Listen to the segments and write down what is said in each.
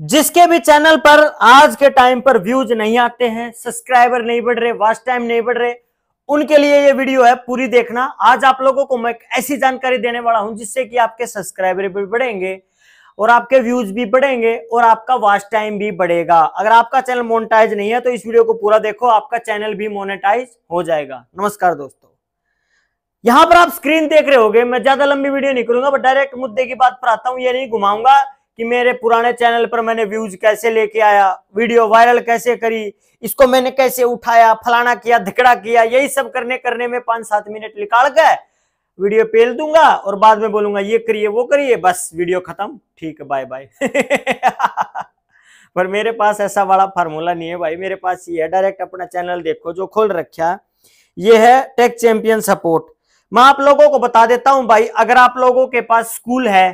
जिसके भी चैनल पर आज के टाइम पर व्यूज नहीं आते हैं सब्सक्राइबर नहीं बढ़ रहे वॉच टाइम नहीं बढ़ रहे उनके लिए ये वीडियो है पूरी देखना आज आप लोगों को मैं ऐसी जानकारी देने वाला हूं जिससे कि आपके सब्सक्राइबर भी बढ़ेंगे और आपके व्यूज भी बढ़ेंगे और आपका वॉच टाइम भी बढ़ेगा अगर आपका चैनल मोनिटाइज नहीं है तो इस वीडियो को पूरा देखो आपका चैनल भी मोनेटाइज हो जाएगा नमस्कार दोस्तों यहां पर आप स्क्रीन देख रहे होगे मैं ज्यादा लंबी वीडियो नहीं करूंगा बट डायरेक्ट मुद्दे की बात पर आता हूं ये नहीं घुमाऊंगा कि मेरे पुराने चैनल पर मैंने व्यूज कैसे लेके आया वीडियो वायरल कैसे करी इसको मैंने कैसे उठाया फलाना किया धिकड़ा किया यही सब करने करने में पांच सात मिनट निकाल गए वीडियो पेल दूंगा और बाद में बोलूंगा ये करिए वो करिए बस वीडियो खत्म ठीक है बाय बाय पर मेरे पास ऐसा बड़ा फार्मूला नहीं है भाई मेरे पास ये है डायरेक्ट अपना चैनल देखो जो खोल रखा ये है टेक चैंपियन सपोर्ट मैं आप लोगों को बता देता हूं भाई अगर आप लोगों के पास स्कूल है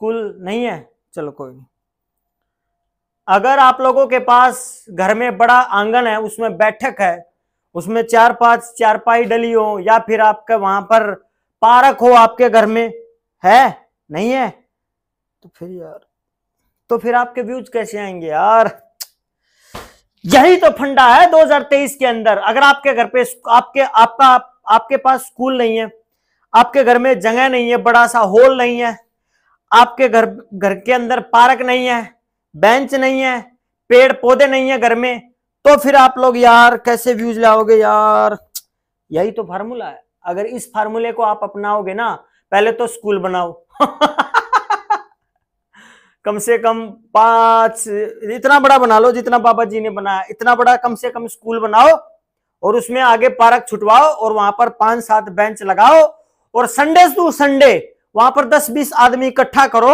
कुल नहीं है चलो कोई नहीं अगर आप लोगों के पास घर में बड़ा आंगन है उसमें बैठक है उसमें चार पांच चारपाई डली हो या फिर आपके वहां पर पार्क हो आपके घर में है नहीं है तो फिर यार तो फिर आपके व्यूज कैसे आएंगे यार यही तो फंडा है 2023 के अंदर अगर आपके घर पे आपके आपका आप, आपके पास स्कूल नहीं है आपके घर में जगह नहीं है बड़ा सा हॉल नहीं है आपके घर घर के अंदर पार्क नहीं है बेंच नहीं है पेड़ पौधे नहीं है घर में तो फिर आप लोग यार कैसे व्यूज लाओगे यार यही तो फार्मूला है अगर इस फार्मूले को आप अपनाओगे ना पहले तो स्कूल बनाओ कम से कम पांच इतना बड़ा बना लो जितना बाबा जी ने बनाया इतना बड़ा कम से कम स्कूल बनाओ और उसमें आगे पार्क छुटवाओ और वहां पर पांच सात बेंच लगाओ और संडे टू संडे वहां पर 10-20 आदमी इकट्ठा करो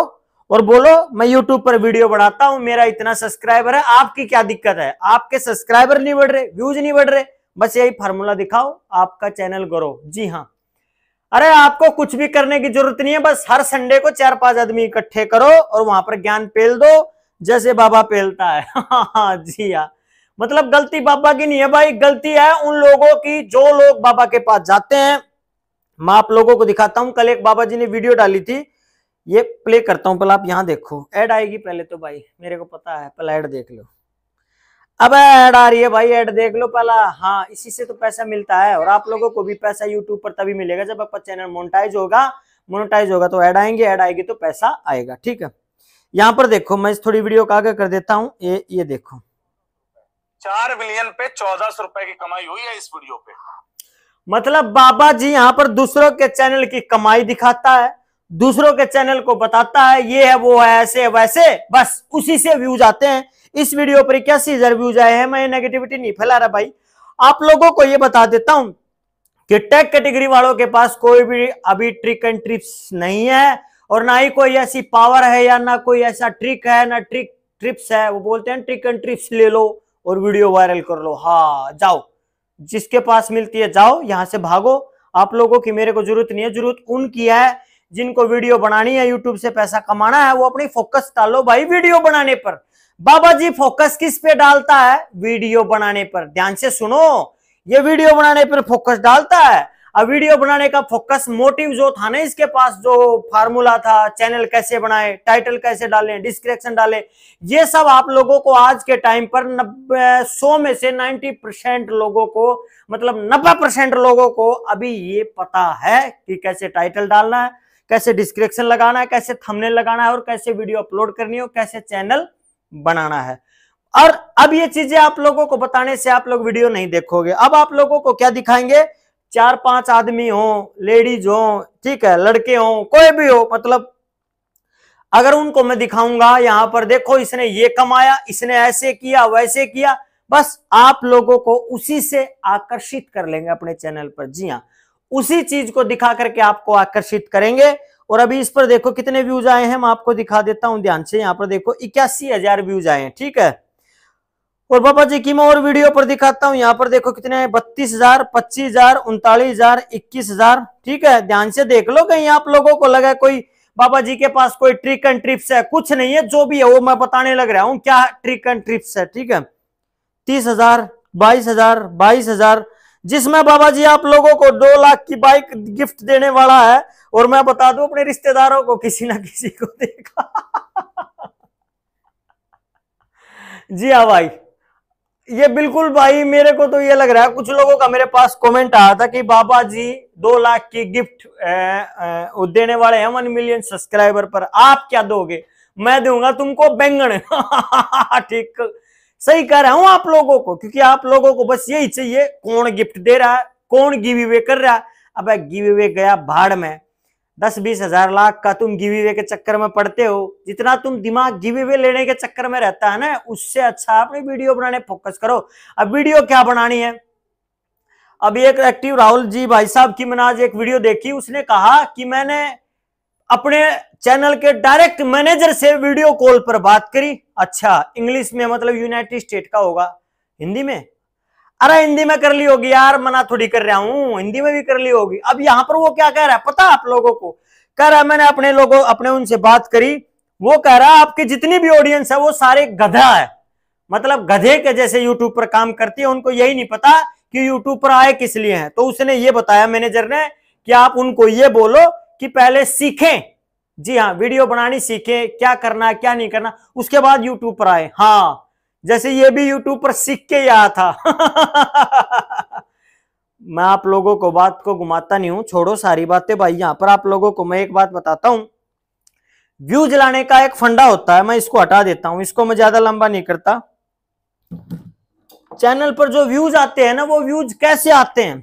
और बोलो मैं यूट्यूब पर वीडियो बढ़ाता हूं मेरा इतना सब्सक्राइबर है आपकी क्या दिक्कत है आपके सब्सक्राइबर नहीं बढ़ रहे व्यूज नहीं बढ़ रहे बस यही फार्मूला दिखाओ आपका चैनल करो जी हाँ अरे आपको कुछ भी करने की जरूरत नहीं है बस हर संडे को चार पांच आदमी इकट्ठे करो और वहां पर ज्ञान पेल दो जैसे बाबा पेलता है हाँ, हाँ जी हाँ मतलब गलती बाबा की नहीं है भाई गलती है उन लोगों की जो लोग बाबा के पास जाते हैं मैं आप लोगों को दिखाता हूँ कल एक बाबा जी ने वीडियो डाली थी ये प्ले करता हूँ पहले आप यहाँ देखो ऐड आएगी पहले तो भाई मेरे को पता है पहले ऐड देख लो अब ऐड आ रही है भाई ऐड देख लो पहला हाँ इसी से तो पैसा मिलता है और आप लोगों को भी पैसा यूट्यूब पर तभी मिलेगा जब आपका चैनल मोनिटाइज होगा मोनिटाइज होगा तो ऐड आएंगे ऐड आएगी तो पैसा आएगा ठीक है यहाँ पर देखो मैं इस थोड़ी वीडियो का आगे कर देता हूँ ये ये देखो चार मिलियन पे चौदह सौ रुपए की कमाई हुई है इस वीडियो पे मतलब बाबा जी यहां पर दूसरों के चैनल की कमाई दिखाता है दूसरों के चैनल को बताता है ये है वो है ऐसे है वैसे बस उसी से व्यूज आते हैं इस वीडियो पर इक्यासी हजार व्यूज आए हैं मैं नेगेटिविटी नहीं फैला रहा भाई आप लोगों को ये बता देता हूं कि टेक कैटेगरी वालों के पास कोई भी अभी ट्रिक एंड ट्रिप्स नहीं है और ना ही कोई ऐसी पावर है या ना कोई ऐसा ट्रिक है ना ट्रिक ट्रिप्स है वो बोलते हैं ट्रिक एंड ट्रिप्स ले लो और वीडियो वायरल कर लो हाँ जाओ जिसके पास मिलती है जाओ यहां से भागो आप लोगों की मेरे को जरूरत नहीं है जरूरत उनकी है जिनको वीडियो बनानी है यूट्यूब से पैसा कमाना है वो अपनी फोकस डालो भाई वीडियो बनाने पर बाबा जी फोकस किस पे डालता है वीडियो बनाने पर ध्यान से सुनो ये वीडियो बनाने पर फोकस डालता है अब वीडियो बनाने का फोकस मोटिव जो था ना इसके पास जो फार्मूला था चैनल कैसे बनाए टाइटल कैसे डालें डिस्क्रिप्शन डालें ये सब आप लोगों को आज के टाइम पर नब्बे सौ में से नाइन्टी परसेंट लोगों को मतलब नब्बे परसेंट लोगों को अभी ये पता है कि कैसे टाइटल डालना है कैसे डिस्क्रिप्शन लगाना है कैसे थमने लगाना है और कैसे वीडियो अपलोड करनी हो कैसे चैनल बनाना है और अब ये चीजें आप लोगों को बताने से आप लोग वीडियो नहीं देखोगे अब आप लोगों को क्या दिखाएंगे चार पांच आदमी हो लेडीज हो ठीक है लड़के हो कोई भी हो मतलब अगर उनको मैं दिखाऊंगा यहां पर देखो इसने ये कमाया इसने ऐसे किया वैसे किया बस आप लोगों को उसी से आकर्षित कर लेंगे अपने चैनल पर जी हाँ उसी चीज को दिखा करके आपको आकर्षित करेंगे और अभी इस पर देखो कितने व्यूज आए हैं मैं आपको दिखा देता हूं ध्यान से यहां पर देखो इक्यासी हजार व्यूज आए हैं ठीक है और बाबा जी की मैं और वीडियो पर दिखाता हूँ यहाँ पर देखो कितने हैं बत्तीस हजार पच्चीस हजार उनतालीस हजार इक्कीस हजार ठीक है ध्यान से देख लो कहीं आप लोगों को लगा कोई बाबा जी के पास कोई ट्रिक एंड ट्रिप्स है कुछ नहीं है जो भी है वो मैं बताने लग रहा हूँ क्या ट्रिक एंड ट्रिप्स है ठीक है तीस हजार बाईस हजार बाईस हजार जिसमें बाबा जी आप लोगों को दो लाख की बाइक गिफ्ट देने वाला है और मैं बता दू अपने रिश्तेदारों को किसी ना किसी को देखा जी हाँ भाई ये बिल्कुल भाई मेरे को तो ये लग रहा है कुछ लोगों का मेरे पास कमेंट आया था कि बाबा जी दो लाख की गिफ्ट देने वाले हैं वन मिलियन सब्सक्राइबर पर आप क्या दोगे मैं दूंगा तुमको बैंगन ठीक सही कह रहा हूं आप लोगों को क्योंकि आप लोगों को बस यही चाहिए कौन गिफ्ट दे रहा है कौन गिव अवे कर रहा है अब गिव अवे गया भाड़ में दस बीस हजार लाख का तुम गिवी वे के चक्कर में पड़ते हो जितना तुम दिमाग गिवी वे लेने के चक्कर में रहता है ना उससे अच्छा अपनी वीडियो बनाने फोकस करो अब वीडियो क्या बनानी है अब एक एक्टिव राहुल जी भाई साहब की मैंने आज एक वीडियो देखी उसने कहा कि मैंने अपने चैनल के डायरेक्ट मैनेजर से वीडियो कॉल पर बात करी अच्छा इंग्लिश में मतलब यूनाइटेड स्टेट का होगा हिंदी में अरे हिंदी में कर ली होगी यार मना थोड़ी कर रहा हूं हिंदी में भी कर ली होगी अब यहां पर वो क्या कह रहा है पता आप लोगों को कह रहा है मैंने अपने लोगों अपने उनसे बात करी वो कह रहा है आपकी जितनी भी ऑडियंस है वो सारे गधा है मतलब गधे के जैसे यूट्यूब पर काम करती है उनको यही नहीं पता कि यूट्यूब पर आए किस लिए हैं तो उसने ये बताया मैनेजर ने कि आप उनको ये बोलो कि पहले सीखें जी हाँ वीडियो बनानी सीखें क्या करना क्या नहीं करना उसके बाद यूट्यूब पर आए हाँ जैसे ये भी यूट्यूब पर सीख के ही आया था मैं आप लोगों को बात को घुमाता नहीं हूं छोड़ो सारी बातें भाई यहां पर आप लोगों को मैं एक बात बताता हूं व्यूज लाने का एक फंडा होता है मैं इसको हटा देता हूं इसको मैं ज्यादा लंबा नहीं करता चैनल पर जो व्यूज आते हैं ना वो व्यूज कैसे आते हैं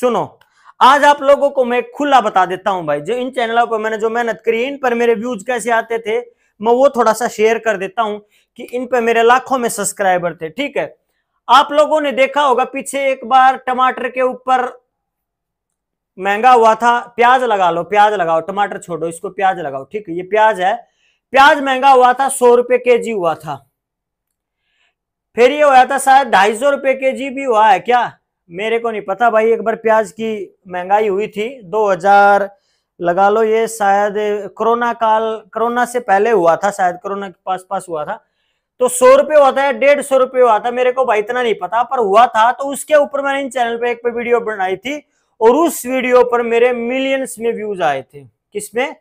सुनो आज आप लोगों को मैं खुला बता देता हूं भाई जो इन चैनलों पर मैंने जो मेहनत करी इन पर मेरे व्यूज कैसे आते थे मैं वो थोड़ा सा शेयर कर देता हूं कि इन पे मेरे लाखों में सब्सक्राइबर थे ठीक है आप लोगों ने देखा होगा पीछे एक बार टमाटर के ऊपर महंगा हुआ था प्याज लगा लो प्याज लगाओ टमाटर छोड़ो इसको प्याज लगाओ ठीक है ये प्याज है प्याज महंगा हुआ था सौ रुपये के जी हुआ था फिर ये हुआ था शायद ढाई सौ रुपये के जी भी हुआ है क्या मेरे को नहीं पता भाई एक बार प्याज की महंगाई हुई थी दो हजार लगा लो ये शायद कोरोना काल कोरोना से पहले हुआ था शायद कोरोना के पास पास हुआ था तो सौ रुपये हुआ था या डेढ़ सौ रुपये हुआ था मेरे को भाई इतना नहीं पता पर हुआ था तो उसके ऊपर मैंने इन चैनल पे एक पे वीडियो बनाई थी और उस वीडियो पर मेरे मिलियंस में व्यूज आए थे किसमें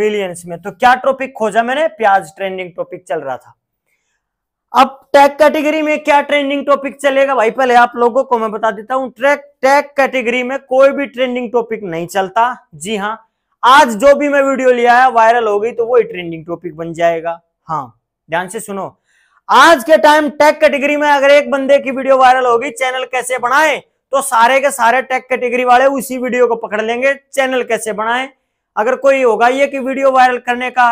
मिलियंस में तो क्या टॉपिक खोजा मैंने प्याज ट्रेंडिंग टॉपिक चल रहा था अब टैग कैटेगरी में क्या ट्रेंडिंग टॉपिक चलेगा भाई पहले आप लोगों को मैं बता देता हूं ट्रैक टैग कैटेगरी में कोई भी ट्रेंडिंग टॉपिक नहीं चलता जी हाँ आज जो भी मैं वीडियो लिया है वायरल हो गई तो वो ट्रेंडिंग टॉपिक बन जाएगा हाँ ध्यान से सुनो आज के टाइम टेक कैटेगरी में अगर एक बंदे की वीडियो वायरल होगी चैनल कैसे बनाए तो सारे के सारे टेक कैटेगरी वाले उसी वीडियो को पकड़ लेंगे चैनल कैसे बनाए अगर कोई होगा ये कि वीडियो वायरल करने का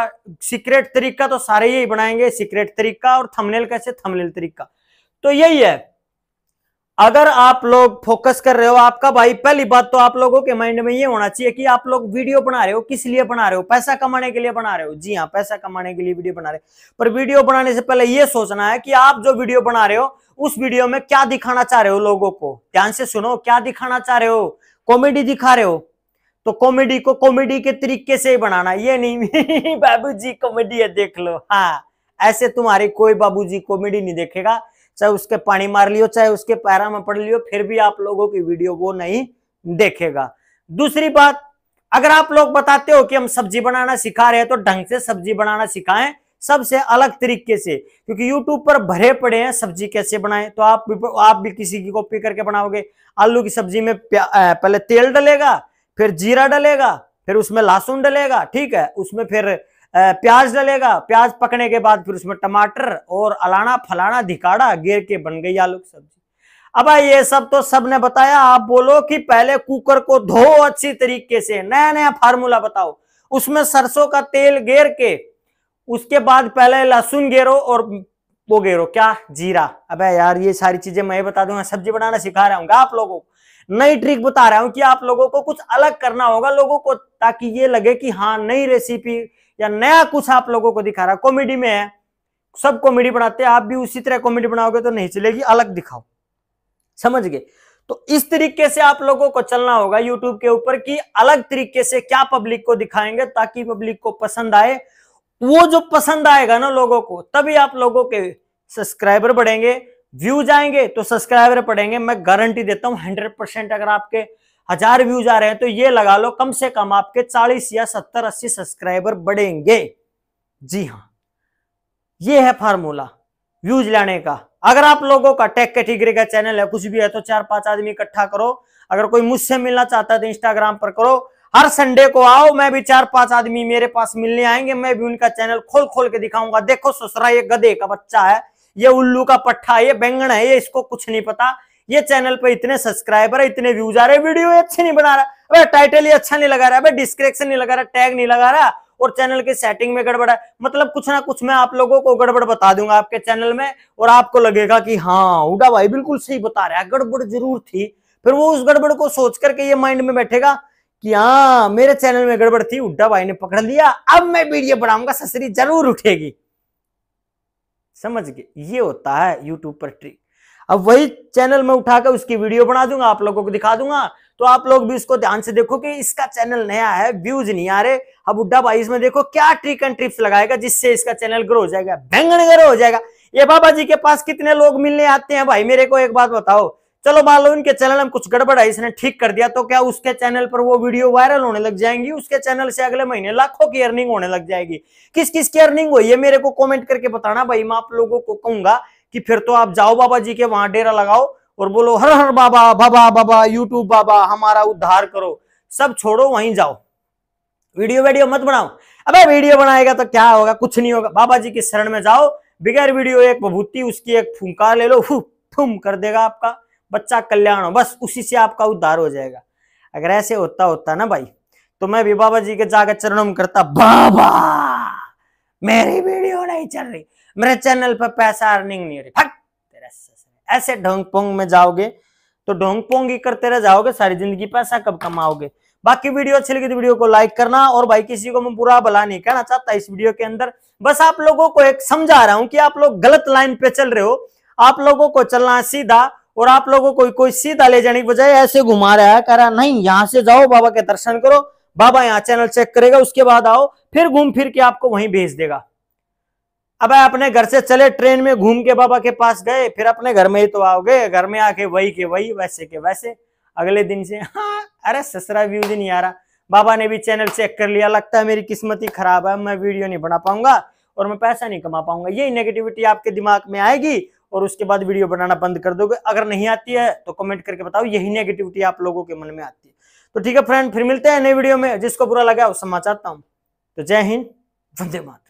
सीक्रेट तरीका तो सारे यही बनाएंगे सीक्रेट तरीका और थंबनेल कैसे थंबनेल तरीका तो यही है अगर आप लोग फोकस कर रहे हो आपका भाई पहली बात तो आप लोगों के माइंड में ये होना चाहिए कि आप लोग वीडियो बना रहे हो किस लिए बना रहे हो पैसा कमाने के लिए बना रहे हो जी हाँ पैसा कमाने के लिए वीडियो बना रहे हो पर वीडियो बनाने से पहले ये सोचना है कि आप जो वीडियो बना रहे हो उस वीडियो में क्या दिखाना चाह रहे हो लोगों को ध्यान से सुनो क्या दिखाना चाह रहे हो कॉमेडी दिखा रहे हो तो कॉमेडी को कॉमेडी के तरीके से ही बनाना ये नहीं बाबू जी कॉमेडी है देख लो हाँ ऐसे तुम्हारी कोई बाबूजी कॉमेडी नहीं देखेगा चाहे उसके पानी मार लियो चाहे उसके पैरा में पड़ लियो फिर भी आप लोगों की वीडियो वो नहीं देखेगा दूसरी बात अगर आप लोग बताते हो कि हम सब्जी बनाना सिखा रहे हैं तो ढंग से सब्जी बनाना सिखाएं सबसे अलग तरीके से क्योंकि YouTube पर भरे पड़े हैं सब्जी कैसे बनाएं तो आप भी, आप भी किसी की कॉपी करके बनाओगे आलू की सब्जी में पहले तेल डलेगा फिर जीरा डलेगा फिर उसमें लहसुन डलेगा ठीक है उसमें फिर प्याज डलेगा प्याज पकने के बाद फिर उसमें टमाटर और अलाना फलाना धिकाड़ा गिर के बन गई आलू की सब्जी अब ये सब तो सब ने बताया आप बोलो कि पहले कुकर को धो अच्छी तरीके से नया नया फार्मूला बताओ उसमें सरसों का तेल गेर के उसके बाद पहले लहसुन गेरो और वो गेरो क्या जीरा अबे यार ये सारी चीजें मैं बता दूंगा सब्जी बनाना सिखा रहा हूँ आप लोगों को नई ट्रिक बता रहा हूँ कि आप लोगों को कुछ अलग करना होगा लोगों को ताकि ये लगे कि हाँ नई रेसिपी या नया कुछ आप लोगों को दिखा रहा कॉमेडी में है सब कॉमेडी बनाते हैं आप भी उसी तरह कॉमेडी बनाओगे तो नहीं चलेगी अलग दिखाओ समझ गए तो इस तरीके से आप लोगों को चलना होगा यूट्यूब के ऊपर कि अलग तरीके से क्या पब्लिक को दिखाएंगे ताकि पब्लिक को पसंद आए वो जो पसंद आएगा ना लोगों को तभी आप लोगों के सब्सक्राइबर बढ़ेंगे व्यूज आएंगे तो सब्सक्राइबर पढ़ेंगे मैं गारंटी देता हूं हंड्रेड परसेंट अगर आपके हजार व्यूज आ रहे हैं तो ये लगा लो कम से कम आपके चालीस या सत्तर अस्सी सब्सक्राइबर बढ़ेंगे जी हाँ ये है फार्मूला व्यूज लाने का अगर आप लोगों का टेक कैटेगरी का चैनल है कुछ भी है तो चार पांच आदमी इकट्ठा करो अगर कोई मुझसे मिलना चाहता है तो इंस्टाग्राम पर करो हर संडे को आओ मैं भी चार पांच आदमी मेरे पास मिलने आएंगे मैं भी उनका चैनल खोल खोल के दिखाऊंगा देखो ससुरा ये गधे का बच्चा है ये उल्लू का पट्टा है ये बैंगन है ये इसको कुछ नहीं पता ये चैनल पे इतने सब्सक्राइबर है इतने व्यूज आ रहे वीडियो अच्छे नहीं बना रहा अबे टाइटल ही अच्छा नहीं लगा रहा अबे डिस्क्रिप्शन नहीं लगा रहा टैग नहीं लगा रहा और चैनल के सेटिंग में गड़बड़ है मतलब कुछ ना कुछ मैं आप लोगों को गड़बड़ बता दूंगा आपके चैनल में और आपको लगेगा कि हाँ उडा भाई बिल्कुल सही बता रहा है गड़बड़ जरूर थी फिर वो उस गड़बड़ को सोच करके ये माइंड में बैठेगा कि हाँ मेरे चैनल में गड़बड़ थी उड्डा भाई ने पकड़ लिया अब मैं वीडियो बनाऊंगा ससरी जरूर उठेगी समझ गए ये होता है यूट्यूब पर ट्रिक अब वही चैनल में उठाकर उसकी वीडियो बना दूंगा आप लोगों को दिखा दूंगा तो आप लोग भी उसको ध्यान से देखो कि इसका चैनल नया है व्यूज नहीं आ रहे अब उड्डा भाई इसमें देखो क्या ट्रिक एंड ट्रिप्स लगाएगा जिससे इसका चैनल ग्रो हो जाएगा ग्रो हो जाएगा ये बाबा जी के पास कितने लोग मिलने आते हैं भाई मेरे को एक बात बताओ चलो मान लो इनके चैनल में कुछ गड़बड़ है इसने ठीक कर दिया तो क्या उसके चैनल पर वो वीडियो वायरल होने लग जाएंगी उसके चैनल से अगले महीने लाखों की अर्निंग होने लग जाएगी किस किस की अर्निंग हुई है मेरे को कमेंट करके बताना भाई मैं आप लोगों को कहूंगा कि फिर तो आप जाओ बाबा जी के वहां डेरा लगाओ और बोलो हर हर बाबा बाबा बाबा यूट्यूब बाबा हमारा उद्धार करो सब छोड़ो वहीं जाओ वीडियो वीडियो मत बनाओ अबे वीडियो बनाएगा तो क्या होगा कुछ नहीं होगा बाबा जी की शरण में जाओ बगैर वीडियो एक भभूति उसकी एक फुंकार ले लो फुम कर देगा आपका बच्चा कल्याण हो बस उसी से आपका उद्धार हो जाएगा अगर ऐसे होता होता ना भाई तो मैं भी बाबा जी के जाकर चरणम करता बाबा मेरी वीडियो नहीं चल रही मेरे चैनल पर पैसा अर्निंग नहीं हो रही फट तेरा ऐसे ढोंग पोंग में जाओगे तो ढोंग पोंग ही करते रह जाओगे सारी जिंदगी पैसा कब कमाओगे बाकी वीडियो अच्छी लगी तो वीडियो को लाइक करना और भाई किसी को मैं बुरा भला नहीं कहना चाहता इस वीडियो के अंदर बस आप लोगों को एक समझा रहा हूं कि आप लोग गलत लाइन पे चल रहे हो आप लोगों को चलना सीधा और आप लोगों को कोई सीधा ले जाने की बजाय ऐसे घुमा रहा है कह रहा नहीं यहाँ से जाओ बाबा के दर्शन करो बाबा यहाँ चैनल चेक करेगा उसके बाद आओ फिर घूम फिर के आपको वहीं भेज देगा अब अपने घर से चले ट्रेन में घूम के बाबा के पास गए फिर अपने घर में ही तो आओगे घर में आके वही के वही वैसे के वैसे अगले दिन से हाँ अरे ससरा व्यू दिन रहा बाबा ने भी चैनल चेक कर लिया लगता है मेरी किस्मत ही खराब है मैं वीडियो नहीं बना पाऊंगा और मैं पैसा नहीं कमा पाऊंगा यही नेगेटिविटी आपके दिमाग में आएगी और उसके बाद वीडियो बनाना बंद कर दोगे अगर नहीं आती है तो कमेंट करके बताओ यही नेगेटिविटी आप लोगों के मन में आती है तो ठीक है फ्रेंड फिर मिलते हैं नई वीडियो में जिसको बुरा लगा उस समाचार हूँ तो जय हिंद वंदे मात